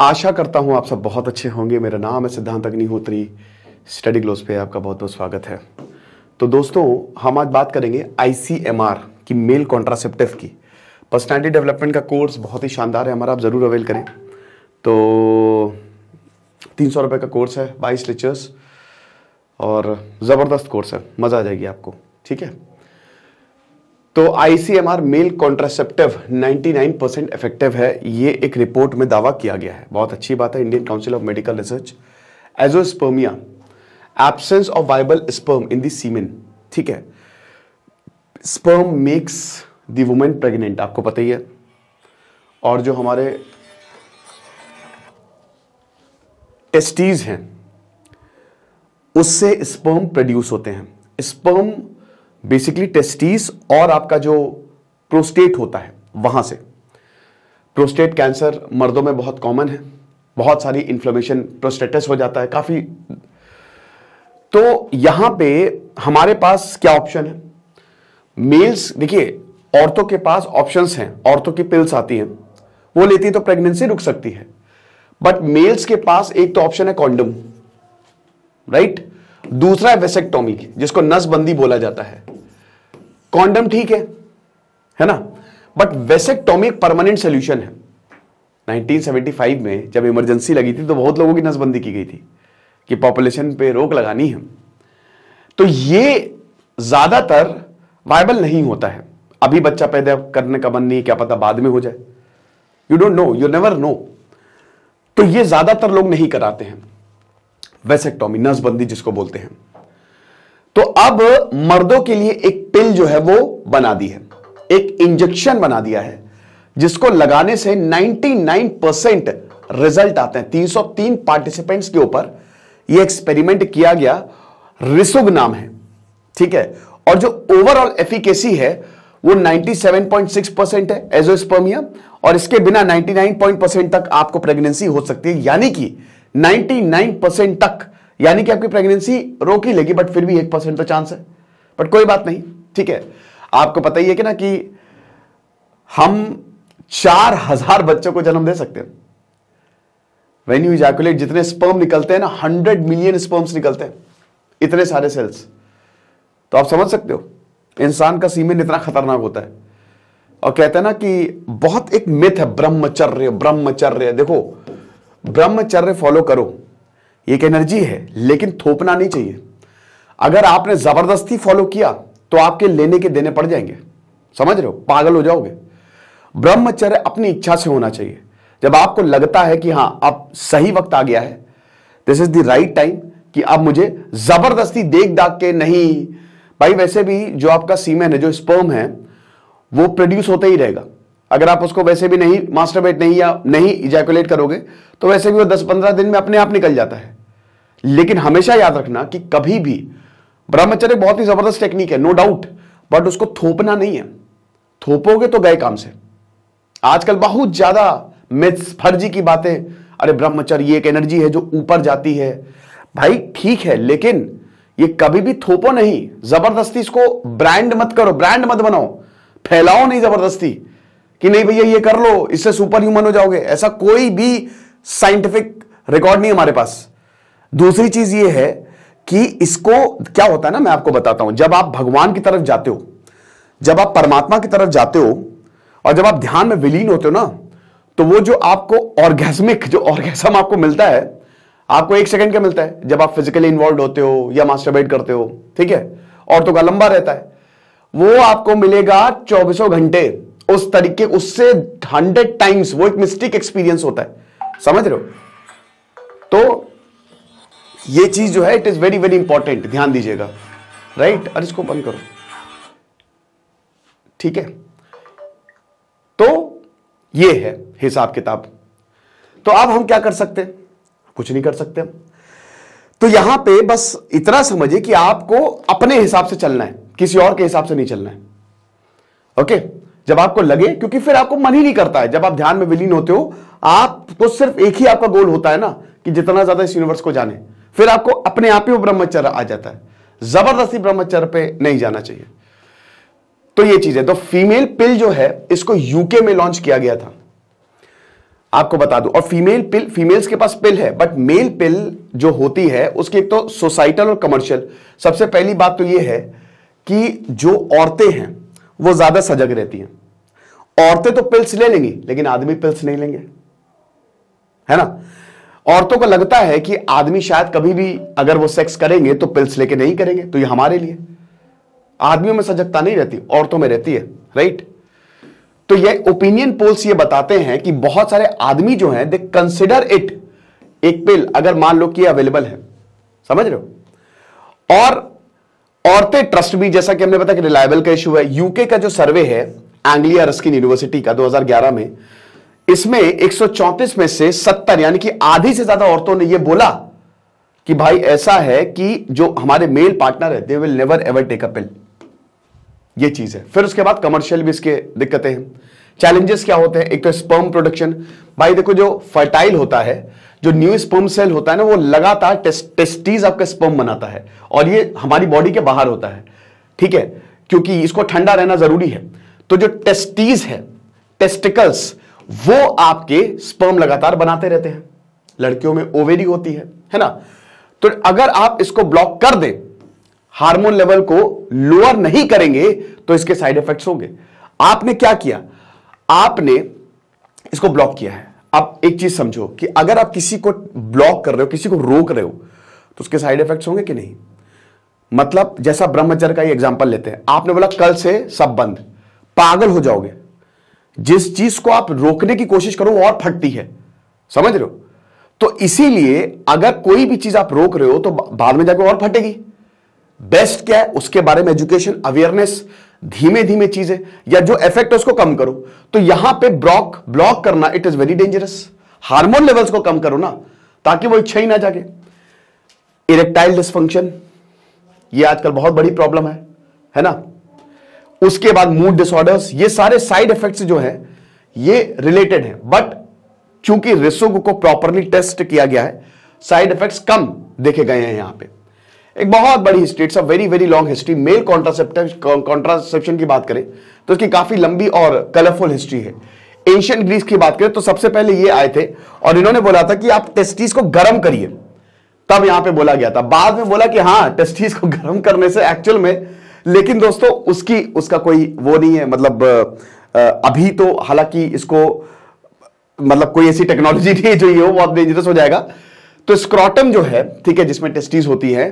आशा करता हूँ आप सब बहुत अच्छे होंगे मेरा नाम है सिद्धांत अग्निहोत्री स्टडी ग्लोज पे आपका बहुत बहुत स्वागत है तो दोस्तों हम आज बात करेंगे आईसीएमआर की मेल कॉन्ट्रासेप्टिव की पर्सनैलिटी डेवलपमेंट का कोर्स बहुत ही शानदार है हमारा आप ज़रूर अवेल करें तो तीन सौ रुपये का कोर्स है बाईस लेक्चर्स और ज़बरदस्त कोर्स है मज़ा आ जाएगी आपको ठीक है तो ICMR male contraceptive 99 percent effective है ये एक रिपोर्ट में दावा किया गया है बहुत अच्छी बात है Indian council of medical research azoospermia absence of viable sperm in the semen ठीक है स्पर्म मेक्स दुमेन वुमेन प्रेग्नेंट आपको पता ही है और जो हमारे टेस्टीज हैं उससे स्पर्म प्रोड्यूस होते हैं स्पर्म बेसिकली टेस्टिस और आपका जो प्रोस्टेट होता है वहां से प्रोस्टेट कैंसर मर्दों में बहुत कॉमन है बहुत सारी इंफ्लेमेशन प्रोस्टेटस हो जाता है काफी तो यहां पे हमारे पास क्या ऑप्शन है मेल्स देखिए औरतों के पास ऑप्शंस हैं औरतों की पिल्स आती हैं वो लेती है तो प्रेगनेंसी रुक सकती है बट मेल्स के पास एक तो ऑप्शन है कॉन्डम राइट दूसरा है वेसेक्टोमी जिसको नसबंदी बोला जाता है कॉन्डम ठीक है है ना बट वेसेक्टोमी एक परमानेंट सोल्यूशन है 1975 में जब इमरजेंसी लगी थी तो बहुत लोगों की नसबंदी की गई थी कि पॉपुलेशन पे रोक लगानी है तो ये ज्यादातर वायबल नहीं होता है अभी बच्चा पैदा करने का मन नहीं क्या पता बाद में हो जाए you don't know you never know तो ये ज्यादातर लोग नहीं कराते हैं वेसेक्टोमी नसबंदी जिसको बोलते हैं तो अब मर्दों के लिए एक पिल जो है वो बना दी है एक इंजेक्शन बना दिया है जिसको लगाने से 99 परसेंट रिजल्ट आते हैं 303 पार्टिसिपेंट्स के ऊपर ये एक्सपेरिमेंट किया गया रिसुग नाम है ठीक है और जो ओवरऑल एफिकेसी है वो 97.6 परसेंट है एजोस्पर्मिया और इसके बिना 99 परसेंट तक आपको प्रेगनेंसी हो सकती है यानी कि 99 परसेंट तक यानी कि आपकी प्रेगनेंसी रोकी लेगी बट फिर भी एक परसेंट तो चांस है बट कोई बात नहीं ठीक है आपको पता ही है कि ना कि हम चार हजार बच्चों को जन्म दे सकते हैं वेन यू इजैकुलेट जितने स्पर्म निकलते हैं ना हंड्रेड मिलियन स्पर्म्स निकलते हैं इतने सारे सेल्स तो आप समझ सकते हो इंसान का सीमेन इतना खतरनाक होता है और कहते हैं ना कि बहुत एक मिथ है ब्रह्मचर्य ब्रह्मचर्य देखो ब्रह्मचर्य फॉलो करो एक एनर्जी है लेकिन थोपना नहीं चाहिए अगर आपने जबरदस्ती फॉलो किया तो आपके लेने के देने पड़ जाएंगे समझ रहे हो पागल हो जाओगे ब्रह्मचर्य अपनी इच्छा से होना चाहिए जब आपको लगता है कि हाँ अब सही वक्त आ गया है this is the right time कि अब मुझे जबरदस्ती देख दाग के नहीं भाई वैसे भी जो आपका सीमेन है जो स्पर्म है वो प्रोड्यूस होता ही रहेगा अगर आप उसको वैसे भी नहीं मास्टरबेट नहीं या नहीं इजैकुलेट करोगे तो वैसे भी वो 10-15 दिन में अपने आप निकल जाता है लेकिन हमेशा याद रखना कि कभी भी ब्रह्मचर्य बहुत ही जबरदस्त टेक्निक है नो डाउट बट उसको थोपना नहीं है थोपोगे तो गए काम से आजकल बहुत ज्यादा मिथ्स फर्जी की बातें अरे ब्रह्मचर्य एक एनर्जी है जो ऊपर जाती है भाई ठीक है लेकिन ये कभी भी थोपो नहीं जबरदस्ती इसको ब्रांड मत करो ब्रांड मत बनाओ फैलाओ नहीं जबरदस्ती कि नहीं भैया ये कर लो इससे सुपर ह्यूमन हो जाओगे ऐसा कोई भी साइंटिफिक रिकॉर्ड नहीं हमारे पास दूसरी चीज ये है कि इसको क्या होता है ना मैं आपको बताता हूं जब आप भगवान की तरफ जाते हो जब आप परमात्मा की तरफ जाते हो और जब आप ध्यान में विलीन होते हो ना तो वो जो आपको ऑर्गेस्मिक जो ऑर्गेसम आपको मिलता है आपको एक सेकंड का मिलता है जब आप फिजिकली इन्वॉल्व होते हो या मास्टरबेट करते हो ठीक है औरतों का लंबा रहता है वो आपको मिलेगा चौबीसों घंटे उस तरीके उससे हंड्रेड टाइम्स वो एक मिस्टेक एक्सपीरियंस होता है समझ रहे हो तो ये चीज जो है it is very very important ध्यान दीजिएगा राइट और इसको बंद करो ठीक है तो ये है हिसाब किताब तो अब हम क्या कर सकते हैं कुछ नहीं कर सकते हम तो यहां पे बस इतना समझिए कि आपको अपने हिसाब से चलना है किसी और के हिसाब से नहीं चलना है ओके जब आपको लगे क्योंकि फिर आपको मन ही नहीं करता है जब आप ध्यान में विलीन होते हो आपको तो सिर्फ एक ही आपका गोल होता है ना कि जितना ज्यादा इस यूनिवर्स को जाने फिर आपको अपने आप ही वो ब्रह्मचर्य आ जाता है जबरदस्ती ब्रह्मचर्य पे नहीं जाना चाहिए तो ये चीज है तो फीमेल पिल जो है इसको यूके में लॉन्च किया गया था आपको बता दूं और फीमेल पिल फीमेल्स के पास पिल है बट मेल पिल जो होती है उसकी एक तो सोसाइटल और कमर्शियल सबसे पहली बात तो ये है कि जो औरतें हैं वो ज्यादा सजग रहती हैं औरतें तो पिल्स ले लेंगी लेकिन आदमी पिल्स नहीं लेंगे है ना औरतों को लगता है कि आदमी शायद कभी भी अगर वो सेक्स करेंगे तो पिल्स लेके नहीं करेंगे तो ये हमारे लिए आदमियों में सजगता नहीं रहती औरतों में रहती है राइट तो ये ओपिनियन पोल्स ये बताते हैं कि बहुत सारे आदमी जो हैं दे कंसिडर इट एक पिल अगर मान लो कि अवेलेबल है समझ रहे हो और औरतें ट्रस्ट भी जैसा कि हमने बताया कि रिलायबल का इशू है यूके का जो सर्वे है एंग्लिया रस्किन यूनिवर्सिटी का 2011 में इसमें 134 में से 70 यानी कि आधी से ज्यादा औरतों ने यह बोला कि भाई ऐसा है कि जो हमारे मेल पार्टनर है they will never ever take a pill ये चीज है फिर उसके बाद कमर्शियल भी इसके दिक्कतें हैं चैलेंजेस क्या होते हैं एक तो स्पर्म प्रोडक्शन भाई देखो जो फर्टाइल होता है जो न्यू स्पर्म सेल होता है ना वो लगातार टेस्ट, टेस्टीज आपका स्पर्म बनाता है और ये हमारी बॉडी के बाहर होता है ठीक है क्योंकि इसको ठंडा रहना जरूरी है तो जो टेस्टीज है टेस्टिकल्स वो आपके स्पर्म लगातार बनाते रहते हैं लड़कियों में ओवेरी होती है है ना तो अगर आप इसको ब्लॉक कर दें हार्मोन लेवल को लोअर नहीं करेंगे तो इसके साइड इफेक्ट्स होंगे आपने क्या किया आपने इसको ब्लॉक किया है अब एक चीज समझो कि अगर आप किसी को ब्लॉक कर रहे हो किसी को रोक रहे हो तो उसके साइड इफेक्ट्स होंगे कि नहीं मतलब जैसा ब्रह्मचर्य का एग्जाम्पल लेते हैं आपने बोला कल से सब बंद पागल हो जाओगे जिस चीज को आप रोकने की कोशिश करो और फटती है समझ रहे हो तो इसीलिए अगर कोई भी चीज आप रोक रहे हो तो बाद में जाकर और फटेगी बेस्ट क्या है उसके बारे में एजुकेशन अवेयरनेस धीमे धीमे चीजें या जो इफेक्ट है उसको कम करो तो यहां पे ब्लॉक ब्लॉक करना it is very dangerous hormone levels को कम करो ना ताकि वो इच्छा ही ना जागे इरेक्टाइल डिस्फंक्शन ये आजकल बहुत बड़ी प्रॉब्लम है है ना उसके बाद मूड डिसऑर्डर्स ये सारे साइड इफेक्ट्स जो हैं ये रिलेटेड हैं बट क्योंकि रिसोग को प्रॉपरली टेस्ट किया गया है साइड इफेक्ट्स कम देखे गए हैं यहां पे एक बहुत बड़ी history it's a very very long history male contraceptive contraception की बात करें तो इसकी काफी लंबी और कलरफुल हिस्ट्री है एंशियंट ग्रीस की बात करें तो सबसे पहले ये आए थे और इन्होंने बोला था कि आप टेस्टिस को गर्म करिए तब यहां पे बोला गया था बाद में बोला कि हाँ टेस्टिस को गर्म करने से एक्चुअल में लेकिन दोस्तों उसकी उसका कोई वो नहीं है मतलब अभी तो हालांकि इसको मतलब कोई ऐसी टेक्नोलॉजी नहीं जो ये हो बहुत डेंजरस हो जाएगा तो स्क्रॉटम जो है ठीक है जिसमें टेस्टीज होती है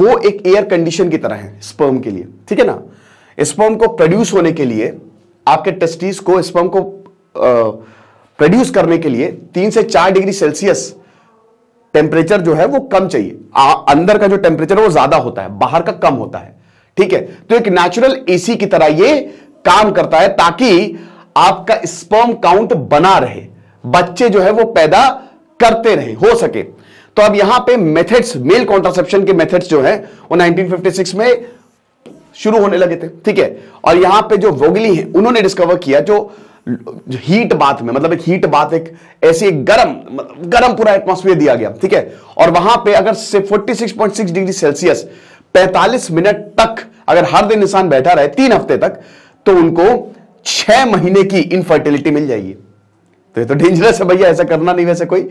वो एक एयर कंडीशन की तरह है स्पर्म के लिए ठीक है ना स्पर्म को प्रोड्यूस होने के लिए आपके टेस्टीज को स्पर्म को प्रोड्यूस करने के लिए तीन से चार डिग्री सेल्सियस टेम्परेचर जो है वो कम चाहिए आ, अंदर का जो टेम्परेचर है वो ज्यादा होता है बाहर का कम होता है ठीक है तो एक नेचुरल एसी की तरह ये काम करता है ताकि आपका स्पर्म काउंट बना रहे बच्चे जो है वो पैदा करते रहे हो सके तो अब यहां पे मेथड्स मेल कॉन्ट्रासेप्शन के मेथड्स जो है वो 1956 में शुरू होने लगे थे ठीक है और यहां पे जो वोगली है उन्होंने डिस्कवर किया जो हीट बात में मतलब एक हीट बात एक ऐसी एक गर्म गरम मतलब गर्म पूरा एटमॉस्फेयर दिया गया ठीक है और वहां पे अगर 46.6 डिग्री सेल्सियस 45 मिनट तक अगर हर दिन इंसान बैठा रहे तीन हफ्ते तक तो उनको छह महीने की इनफर्टिलिटी मिल जाएगी तो ये तो डेंजरस है भैया ऐसा करना नहीं वैसे कोई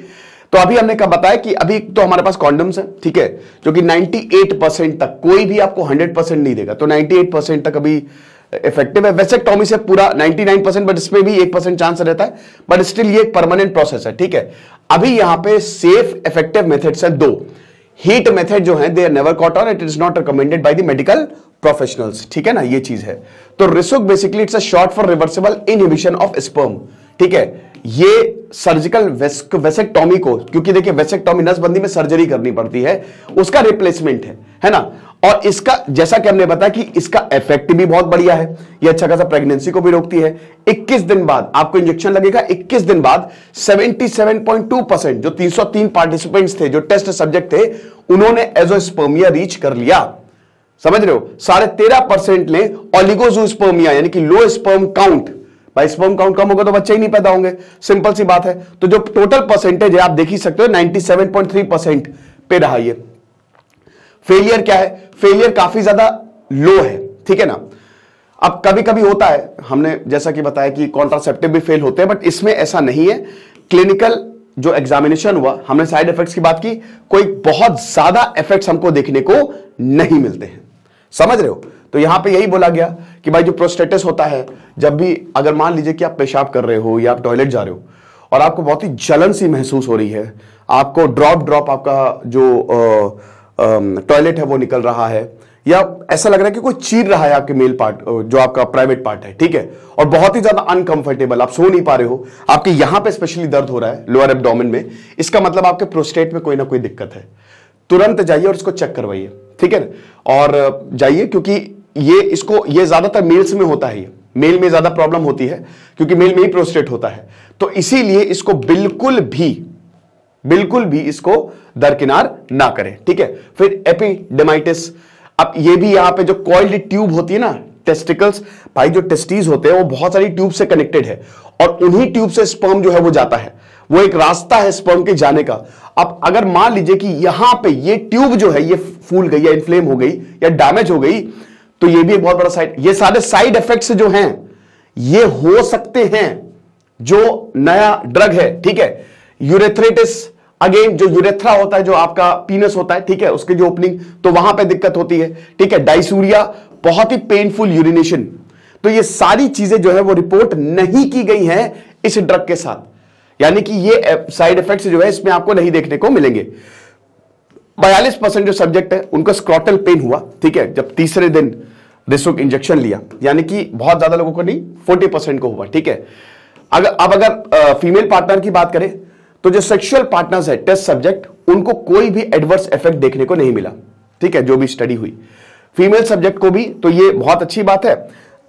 तो अभी हमने कहा बताया कि अभी तो हमारे पास कॉन्डम्स हैं ठीक है जो कि 98 परसेंट तक कोई भी आपको 100 परसेंट नहीं देगा तो 98 परसेंट तक अभी इफेक्टिव है वैसे टॉमी से पूरा 99 परसेंट बट इसमें भी एक परसेंट चांस रहता है बट स्टिल ये एक परमानेंट प्रोसेस है ठीक है अभी यहां पे सेफ इफेक्टिव मेथड्स है दो हीट मेथड जो है they are never caught on it is not recommended by the medical professionals ठीक है ना ये चीज है तो RISUG basically it's a short for reversible inhibition of sperm ठीक है ये सर्जिकल वेसेक्टॉमी को क्योंकि देखिए वेसेक्टोमी नसबंदी में सर्जरी करनी पड़ती है उसका रिप्लेसमेंट है है ना और इसका जैसा कि हमने बताया कि इसका इफेक्ट भी बहुत बढ़िया है ये अच्छा खासा प्रेगनेंसी को भी रोकती है 21 दिन बाद आपको इंजेक्शन लगेगा 21 दिन बाद 77.2 परसेंट जो 303 पार्टिसिपेंट्स थे जो टेस्ट सब्जेक्ट थे उन्होंने एजोस्पर्मिया रीच कर लिया समझ रहे हो साढ़े तेरह परसेंट ने ओलिगोजोस्पर्मिया यानी कि लो स्पर्म काउंट भाई स्पर्म काउंट कम होगा तो बच्चे ही नहीं पैदा होंगे सिंपल सी बात है तो जो टोटल परसेंटेज है आप देख ही सकते हो 97.3 परसेंट पे रहा ये फेलियर क्या है फेलियर काफी ज्यादा लो है ठीक है ना अब कभी कभी होता है हमने जैसा कि बताया कि कॉन्ट्रासेप्टिव भी फेल होते हैं बट इसमें ऐसा नहीं है क्लिनिकल जो एग्जामिनेशन हुआ हमने साइड इफेक्ट्स की बात की कोई बहुत ज्यादा इफेक्ट्स हमको देखने को नहीं मिलते हैं समझ रहे हो तो यहां पे यही बोला गया कि भाई जो प्रोस्टेटस होता है जब भी अगर मान लीजिए कि आप पेशाब कर रहे हो या आप टॉयलेट जा रहे हो और आपको बहुत ही जलन सी महसूस हो रही है आपको ड्रॉप ड्रॉप आपका जो टॉयलेट है वो निकल रहा है या ऐसा लग रहा है कि कोई चीर रहा है आपके मेल पार्ट जो आपका प्राइवेट पार्ट है ठीक है और बहुत ही ज्यादा अनकंफर्टेबल आप सो नहीं पा रहे हो आपके यहां पे स्पेशली दर्द हो रहा है लोअर एब्डोमेन में इसका मतलब आपके प्रोस्टेट में कोई ना कोई दिक्कत है तुरंत जाइए और इसको चेक करवाइए ठीक है और जाइए क्योंकि ये इसको ये ज्यादातर मेल्स में होता है मेल में ज्यादा प्रॉब्लम होती है क्योंकि मेल में ही प्रोस्टेट होता है तो इसीलिए इसको बिल्कुल भी बिल्कुल भी इसको दरकिनार ना करें ठीक है फिर एपिडेमाइटिस अब ये भी यहां पे जो कॉइल्ड ट्यूब होती है ना टेस्टिकल्स भाई जो टेस्टीज होते हैं वो बहुत सारी ट्यूब से कनेक्टेड है और उन्हीं ट्यूब से स्पर्म जो है वो जाता है वो एक रास्ता है स्पर्म के जाने का अब अगर मान लीजिए कि यहां पे ये ट्यूब जो है ये फूल गई या इन्फ्लेम हो गई या डैमेज हो गई तो ये भी एक बहुत बड़ा साइड ये सारे साइड इफेक्ट्स जो हैं ये हो सकते हैं जो नया ड्रग है ठीक है यूरेथ्रेटिस अगेन जो यूरेथ्रा होता है जो आपका पीनस होता है ठीक है उसके जो ओपनिंग तो वहां पे दिक्कत होती है ठीक है डाइसूरिया बहुत ही पेनफुल यूरिनेशन तो ये सारी चीजें जो है वो रिपोर्ट नहीं की गई हैं इस ड्रग के साथ यानी कि ये साइड eh, इफेक्ट्स जो है इसमें आपको नहीं देखने को मिलेंगे बयालीस परसेंट जो सब्जेक्ट है उनका स्क्रॉटल पेन हुआ ठीक है जब तीसरे दिन रिसोक इंजेक्शन लिया यानी कि बहुत ज्यादा लोगों को नहीं फोर्टी परसेंट को हुआ ठीक है अगर अब अगर फीमेल पार्टनर की बात करें तो जो सेक्सुअल पार्टनर्स है टेस्ट सब्जेक्ट उनको कोई भी एडवर्स इफेक्ट देखने को नहीं मिला ठीक है जो भी स्टडी हुई फीमेल सब्जेक्ट को भी तो ये बहुत अच्छी बात है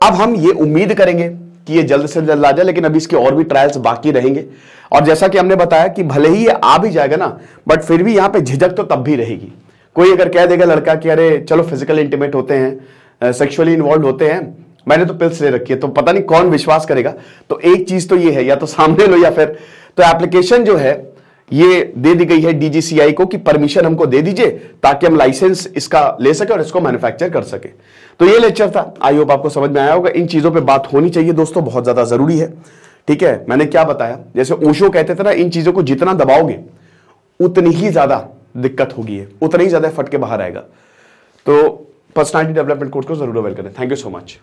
अब हम ये उम्मीद करेंगे कि ये जल्द से जल्द आ जाए लेकिन अभी इसके और भी ट्रायल्स बाकी रहेंगे और जैसा कि हमने बताया कि भले ही ये आ भी जाएगा ना बट फिर भी यहाँ पे झिझक तो तब भी रहेगी कोई अगर कह देगा लड़का कि अरे चलो फिजिकल इंटीमेट होते हैं सेक्सुअली इन्वॉल्व होते हैं मैंने तो पिल्स ले रखी है तो पता नहीं कौन विश्वास करेगा तो एक चीज तो ये है या तो सामने लो या फिर तो एप्लीकेशन जो है ये दे दी गई है डीजीसीआई को कि परमिशन हमको दे दीजिए ताकि हम लाइसेंस इसका ले सके और इसको मैन्युफैक्चर कर सके तो ये लेक्चर था आई होप आपको समझ में आया होगा इन चीजों पे बात होनी चाहिए दोस्तों बहुत ज्यादा जरूरी है ठीक है मैंने क्या बताया जैसे ओशो कहते थे ना इन चीजों को जितना दबाओगे उतनी ही ज्यादा दिक्कत होगी उतना ही ज्यादा फटके बाहर आएगा तो पर्सनालिटी डेवलपमेंट कोर्स को जरूर अवेल करें थैंक यू सो मच